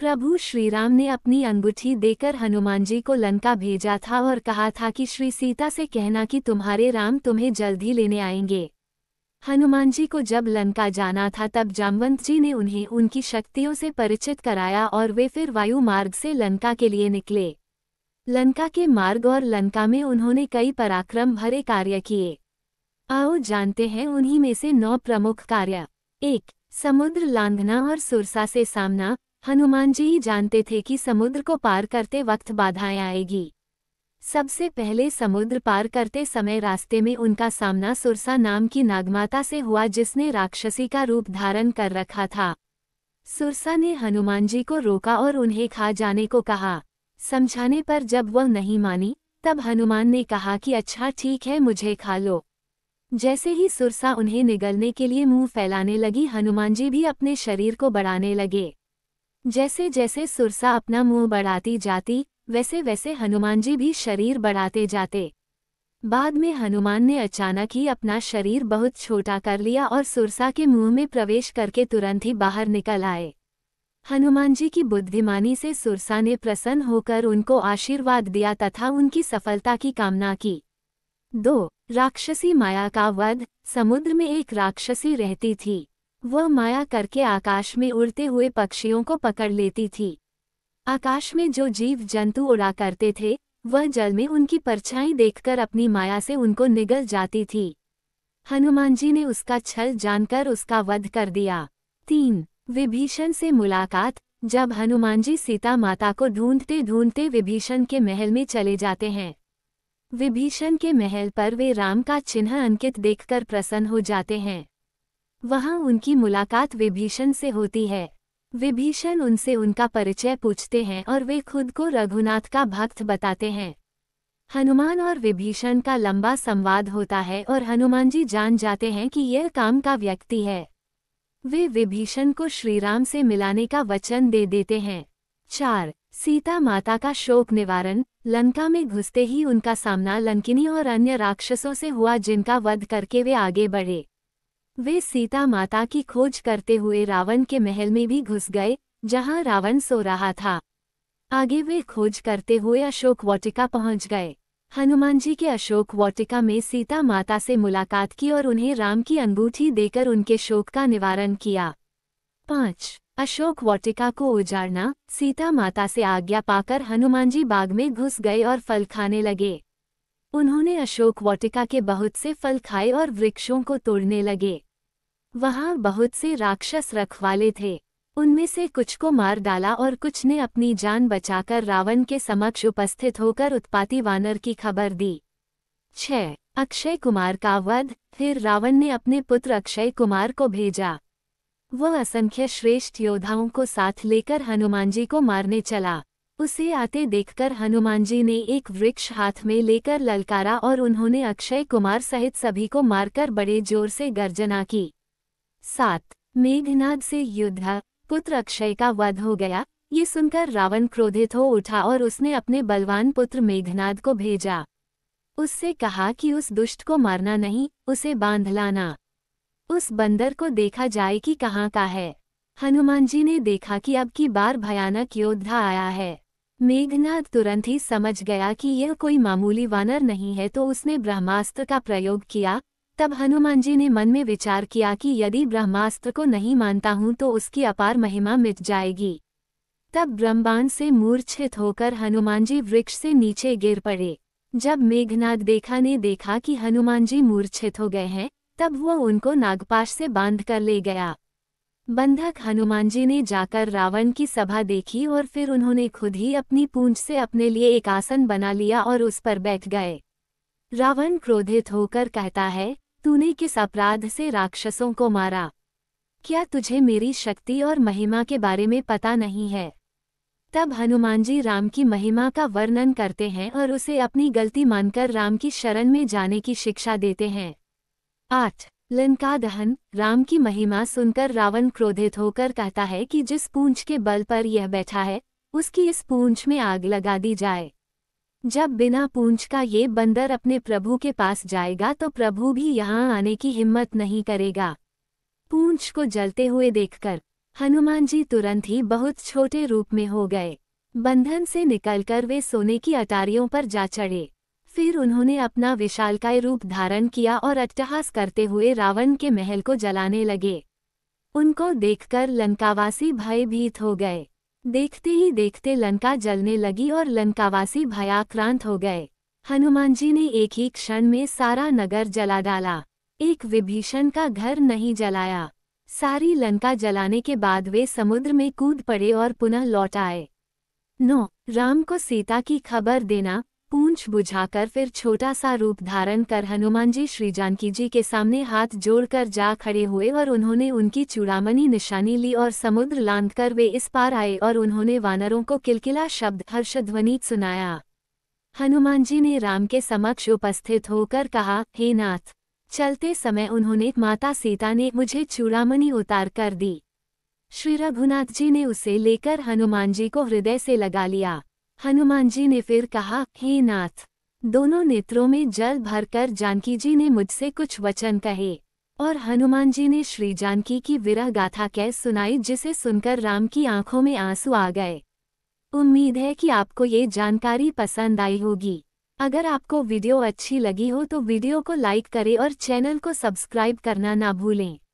प्रभु श्रीराम ने अपनी अंगूठी देकर हनुमान जी को लंका भेजा था और कहा था कि श्री सीता से कहना कि तुम्हारे राम तुम्हें जल्द ही लेने आएंगे हनुमान जी को जब लंका जाना था तब जामवंत जी ने उन्हें उनकी शक्तियों से परिचित कराया और वे फिर वायु मार्ग से लंका के लिए निकले लंका के मार्ग और लंका में उन्होंने कई पराक्रम भरे कार्य किए आओ जानते हैं उन्हीं में से नौ प्रमुख कार्य एक समुद्र लांघना और सुरसा से सामना हनुमान जी ही जानते थे कि समुद्र को पार करते वक्त बाधाएं आएगी सबसे पहले समुद्र पार करते समय रास्ते में उनका सामना सुरसा नाम की नागमाता से हुआ जिसने राक्षसी का रूप धारण कर रखा था सुरसा ने हनुमान जी को रोका और उन्हें खा जाने को कहा समझाने पर जब वह नहीं मानी तब हनुमान ने कहा कि अच्छा ठीक है मुझे खा लो जैसे ही सुरसा उन्हें निगलने के लिए मुंह फैलाने लगी हनुमान जी भी अपने शरीर को बढ़ाने लगे जैसे जैसे सुरसा अपना मुंह बढ़ाती जाती वैसे वैसे हनुमान जी भी शरीर बढ़ाते जाते बाद में हनुमान ने अचानक ही अपना शरीर बहुत छोटा कर लिया और सुरसा के मुंह में प्रवेश करके तुरंत ही बाहर निकल आए हनुमान जी की बुद्धिमानी से सुरसा ने प्रसन्न होकर उनको आशीर्वाद दिया तथा उनकी सफलता की कामना की दो राक्षसी माया का वध समुद्र में एक राक्षसी रहती थी वह माया करके आकाश में उड़ते हुए पक्षियों को पकड़ लेती थी आकाश में जो जीव जंतु उड़ा करते थे वह जल में उनकी परछाई देखकर अपनी माया से उनको निगल जाती थी हनुमान जी ने उसका छल जानकर उसका वध कर दिया तीन विभीषण से मुलाकात जब हनुमान जी सीता माता को ढूंढते ढूंढते विभीषण के महल में चले जाते हैं विभीषण के महल पर वे राम का चिन्ह अंकित देखकर प्रसन्न हो जाते हैं वहाँ उनकी मुलाकात विभीषण से होती है विभीषण उनसे उनका परिचय पूछते हैं और वे खुद को रघुनाथ का भक्त बताते हैं हनुमान और विभीषण का लंबा संवाद होता है और हनुमान जी जान जाते हैं कि यह काम का व्यक्ति है वे विभीषण को श्रीराम से मिलाने का वचन दे देते हैं चार सीता माता का शोक निवारण लंका में घुसते ही उनका सामना लंकिनी और अन्य राक्षसों से हुआ जिनका वध करके वे आगे बढ़े वे सीता माता की खोज करते हुए रावण के महल में भी घुस गए जहां रावण सो रहा था आगे वे खोज करते हुए अशोक वाटिका पहुंच गए हनुमान जी के अशोक वाटिका में सीता माता से मुलाकात की और उन्हें राम की अंगूठी देकर उनके शोक का निवारण किया पाँच अशोक वाटिका को उजाड़ना सीता माता से आज्ञा पाकर हनुमान जी बाग में घुस गए और फल खाने लगे उन्होंने अशोक वाटिका के बहुत से फल खाए और वृक्षों को तोड़ने लगे वहाँ बहुत से राक्षस रखवाले थे उनमें से कुछ को मार डाला और कुछ ने अपनी जान बचाकर रावण के समक्ष उपस्थित होकर उत्पाती वानर की खबर दी छह अक्षय कुमार का वध फिर रावण ने अपने पुत्र अक्षय कुमार को भेजा वह असंख्य श्रेष्ठ योद्धाओं को साथ लेकर हनुमान जी को मारने चला उसे आते देखकर हनुमान जी ने एक वृक्ष हाथ में लेकर ललकारा और उन्होंने अक्षय कुमार सहित सभी को मारकर बड़े जोर से गर्जना की सात मेघनाद से युद्ध पुत्र अक्षय का वध हो गया ये सुनकर रावण क्रोधित हो उठा और उसने अपने बलवान पुत्र मेघनाद को भेजा उससे कहा कि उस दुष्ट को मारना नहीं उसे बांध लाना उस बंदर को देखा जाए कि कहाँ का है हनुमान जी ने देखा कि अब की बार भयानक योद्धा आया है मेघनाद तुरंत ही समझ गया कि यह कोई मामूली वानर नहीं है तो उसने ब्रह्मास्त्र का प्रयोग किया तब हनुमान जी ने मन में विचार किया कि यदि ब्रह्मास्त्र को नहीं मानता हूं तो उसकी अपार महिमा मिट जाएगी तब ब्रह्मांड से मूर्छित होकर हनुमान जी वृक्ष से नीचे गिर पड़े जब मेघनाद देखा ने देखा कि हनुमान जी मूर्छित हो गए हैं तब वो उनको नागपाश से बांध कर ले गया बंधक हनुमान जी ने जाकर रावण की सभा देखी और फिर उन्होंने खुद ही अपनी पूंछ से अपने लिए एक आसन बना लिया और उस पर बैठ गए रावण क्रोधित होकर कहता है तूने किस अपराध से राक्षसों को मारा क्या तुझे मेरी शक्ति और महिमा के बारे में पता नहीं है तब हनुमान जी राम की महिमा का वर्णन करते हैं और उसे अपनी गलती मानकर राम की शरण में जाने की शिक्षा देते हैं आठ लंका दहन राम की महिमा सुनकर रावण क्रोधित होकर कहता है कि जिस पूंछ के बल पर यह बैठा है उसकी इस पूंछ में आग लगा दी जाए जब बिना पूंछ का ये बंदर अपने प्रभु के पास जाएगा तो प्रभु भी यहाँ आने की हिम्मत नहीं करेगा पूंछ को जलते हुए देखकर हनुमान जी तुरंत ही बहुत छोटे रूप में हो गए बंधन से निकलकर वे सोने की अटारियों पर जा चढ़े फिर उन्होंने अपना विशालकाय रूप धारण किया और अट्टहास करते हुए रावण के महल को जलाने लगे उनको देखकर लंकावासी भयभीत हो गए देखते ही देखते लंका जलने लगी और लंकावासी भयाक्रांत हो गए हनुमान जी ने एक ही क्षण में सारा नगर जला डाला एक विभीषण का घर नहीं जलाया सारी लंका जलाने के बाद वे समुद्र में कूद पड़े और पुनः लौट आए नो राम को सीता की खबर देना पूंछ बुझाकर फिर छोटा सा रूप धारण कर हनुमान जी श्री जानकी जी के सामने हाथ जोड़कर जा खड़े हुए और उन्होंने उनकी चूड़ामनी निशानी ली और समुद्र लांद कर वे इस पार आए और उन्होंने वानरों को किलकिला शब्द हर्षध्वनि सुनाया हनुमान जी ने राम के समक्ष उपस्थित होकर कहा हे नाथ चलते समय उन्होंने माता सीता ने मुझे चूड़ामणि उतार कर दी श्री रघुनाथ जी ने उसे लेकर हनुमान जी को हृदय से लगा लिया हनुमान जी ने फिर कहा हे नाथ दोनों नेत्रों में जल भरकर जानकी जी ने मुझसे कुछ वचन कहे और हनुमान जी ने श्री जानकी की विरह गाथा कह सुनाई जिसे सुनकर राम की आंखों में आंसू आ गए उम्मीद है कि आपको ये जानकारी पसंद आई होगी अगर आपको वीडियो अच्छी लगी हो तो वीडियो को लाइक करें और चैनल को सब्सक्राइब करना ना भूलें